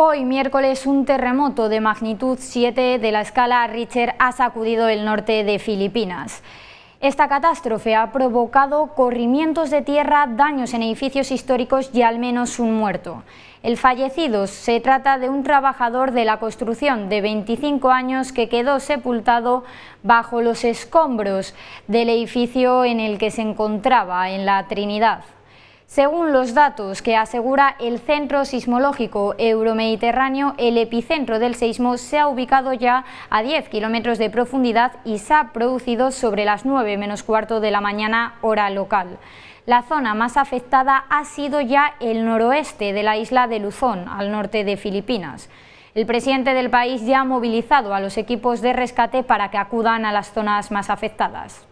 Hoy, miércoles, un terremoto de magnitud 7 de la escala Richter ha sacudido el norte de Filipinas. Esta catástrofe ha provocado corrimientos de tierra, daños en edificios históricos y al menos un muerto. El fallecido se trata de un trabajador de la construcción de 25 años que quedó sepultado bajo los escombros del edificio en el que se encontraba en la Trinidad. Según los datos que asegura el Centro Sismológico Euromediterráneo, el epicentro del seismo se ha ubicado ya a 10 kilómetros de profundidad y se ha producido sobre las 9 menos cuarto de la mañana hora local. La zona más afectada ha sido ya el noroeste de la isla de Luzón, al norte de Filipinas. El presidente del país ya ha movilizado a los equipos de rescate para que acudan a las zonas más afectadas.